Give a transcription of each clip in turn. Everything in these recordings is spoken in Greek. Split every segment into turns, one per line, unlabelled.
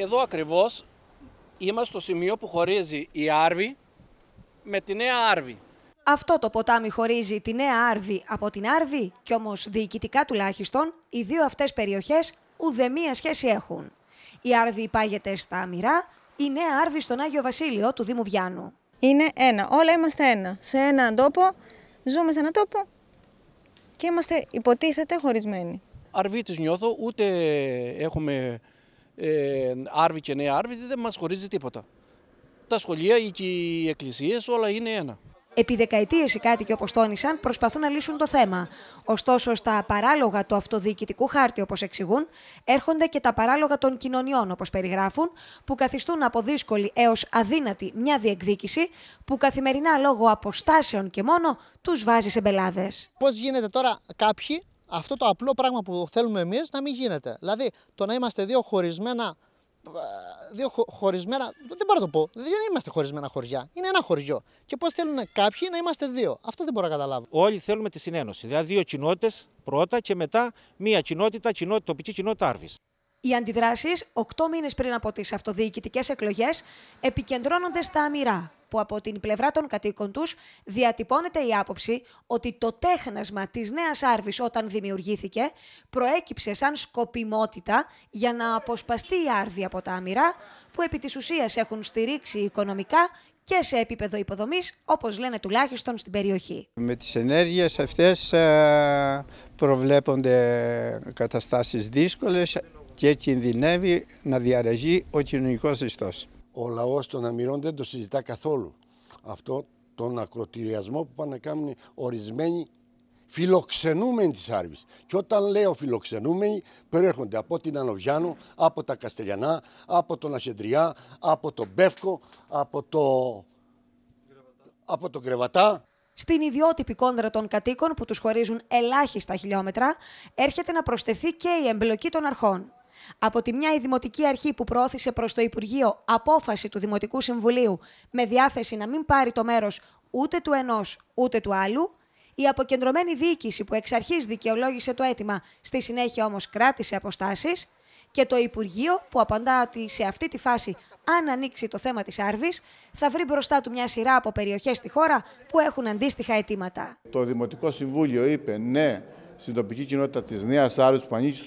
Εδώ ακριβώς είμαστε στο σημείο που χωρίζει η Άρβη με τη Νέα Άρβη.
Αυτό το ποτάμι χωρίζει τη Νέα Άρβη από την Άρβη και όμως διοικητικά τουλάχιστον οι δύο αυτές περιοχές ουδέμια σχέση έχουν. Η Άρβη υπάγεται στα Αμυρά, η Νέα Άρβη στον Άγιο Βασίλειο του Δήμου Βιάνου. Είναι ένα, όλα είμαστε ένα. Σε έναν τόπο, ζούμε σε έναν τόπο και είμαστε υποτίθεται χωρισμένοι.
Αρβή της νιώθω, ούτε έχουμε ε, Άρβη και Νέα Άρβη δεν μας χωρίζει τίποτα. Τα σχολεία ή και οι εκκλησίες όλα είναι ένα.
Επί δεκαετίες οι κάτοικοι, όπως τόνισαν, προσπαθούν να λύσουν το θέμα. Ωστόσο, στα παράλογα του αυτοδιοικητικού χάρτη, όπως εξηγούν, έρχονται και τα παράλογα των κοινωνιών, όπως περιγράφουν, που καθιστούν από δύσκολη έως αδύνατη μια διεκδίκηση που καθημερινά λόγω αποστάσεων και μόνο τους βάζει σε μπελάδες.
Πώς γίνεται τώρα κάποιοι αυτό το απλό πράγμα που θέλουμε εμείς να μην γίνεται. Δηλαδή το να είμαστε δύο χωρισμένα, ε, δύο χωρισμένα, δεν μπορώ να το πω, δεν είμαστε χωρισμένα χωριά, είναι ένα χωριό. Και πώς θέλουν κάποιοι να είμαστε δύο, αυτό δεν μπορώ να καταλάβω. Όλοι θέλουμε τη συνένωση, δηλαδή δύο κοινότητες πρώτα και μετά μία κοινότητα, κοινότητα τοπική κοινότητα Άρβης.
Οι αντιδράσεις, οκτώ μήνες πριν από τις αυτοδιοικητικές εκλογές, επικεντρώνονται στα αμοιρά, που από την πλευρά των κατοίκων τους διατυπώνεται η άποψη ότι το τέχνασμα της Νέας Άρβης όταν δημιουργήθηκε προέκυψε σαν σκοπιμότητα για να αποσπαστεί η Άρβη από τα αμοιρά, που επί της ουσίας έχουν στηρίξει οικονομικά και σε επίπεδο υποδομής, όπως λένε τουλάχιστον στην περιοχή.
Με τις ενέργειες αυτές ε, προβλέπονται καταστάσεις δύσκολες, και κινδυνεύει να διαρρεγεί ο κοινωνικός ιστό. Ο λαός των Αμυρών δεν το συζητά καθόλου. Αυτό τον ακροτηριασμό που πάνε να κάνουν ορισμένοι φιλοξενούμενοι της Άρβη. Και όταν λέω φιλοξενούμενοι, προέρχονται από την Ανοβιάνο, από τα Καστελιανά, από
τον Αχεντριά, από τον Μπεύκο, από το... Από τον κρεβατά. Στην ιδιότυπη κόντρα των κατοίκων που τους χωρίζουν ελάχιστα χιλιόμετρα, έρχεται να προσθεθεί και η εμπλοκή των αρχών. Από τη μια, η Δημοτική Αρχή που προώθησε προς το Υπουργείο απόφαση του Δημοτικού Συμβουλίου με διάθεση να μην πάρει το μέρος ούτε του ενός ούτε του άλλου. Η αποκεντρωμένη διοίκηση που εξ αρχής δικαιολόγησε το αίτημα, στη συνέχεια όμως κράτησε αποστάσεις και το Υπουργείο που απαντά ότι σε αυτή τη φάση αν ανοίξει το θέμα της Άρβης θα βρει μπροστά του μια σειρά από περιοχές στη χώρα που έχουν αντίστοιχα αιτήματα.
Το Δημοτικό Συμβούλιο είπε ναι στην τοπική κοινότητα της Νέας Άρης που ανήκει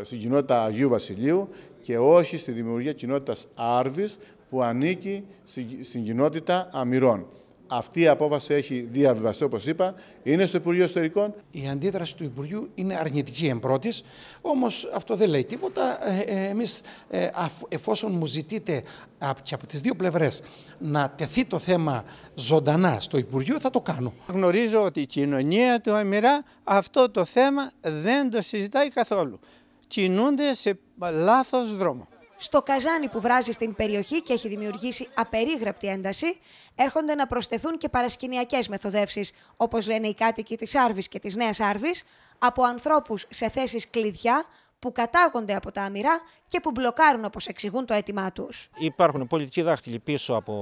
ε, στην κοινότητα Αγίου Βασιλείου και όχι στη δημιουργία κοινότητας Άρβης που ανήκει στην, στην κοινότητα Αμυρών. Αυτή η απόφαση έχει διαβιβαστεί, όπως είπα, είναι στο Υπουργείο Ιστορικών. Η αντίδραση του Υπουργείου είναι αρνητική εμπρότη, όμως αυτό δεν λέει τίποτα. Ε, ε, Εμείς, ε, εφόσον μου ζητείτε και από τις δύο πλευρές να τεθεί το θέμα ζωντανά στο Υπουργείο, θα το κάνω. Γνωρίζω ότι η κοινωνία του Αμυρά αυτό το θέμα δεν το συζητάει καθόλου. Κινούνται σε λάθος δρόμο
στο καζάνι που βράζει στην περιοχή και έχει δημιουργήσει απερίγραπτη ένταση, έρχονται να προσθεθούν και παρασκηνιακές μεθοδεύσεις, όπως λένε οι κάτοικοι της Άρβης και της Νέας Άρβης, από ανθρώπους σε θέσεις κλειδιά που κατάγονται από τα αμοιρά και που μπλοκάρουν, όπως εξηγούν, το αίτημά τους.
Υπάρχουν πολιτικοί δάχτυλοι πίσω από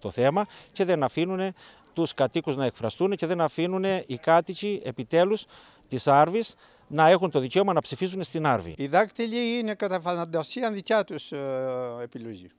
το θέμα και δεν αφήνουν τους κατοίκους να εκφραστούν και δεν αφήνουν οι κάτοικοι επιτέλους της Άρβης να έχουν το δικαίωμα να ψηφίζουν στην Άρβη. Οι δάκτυλοι είναι κατά φαντασία δικιά τους ε, επιλογή.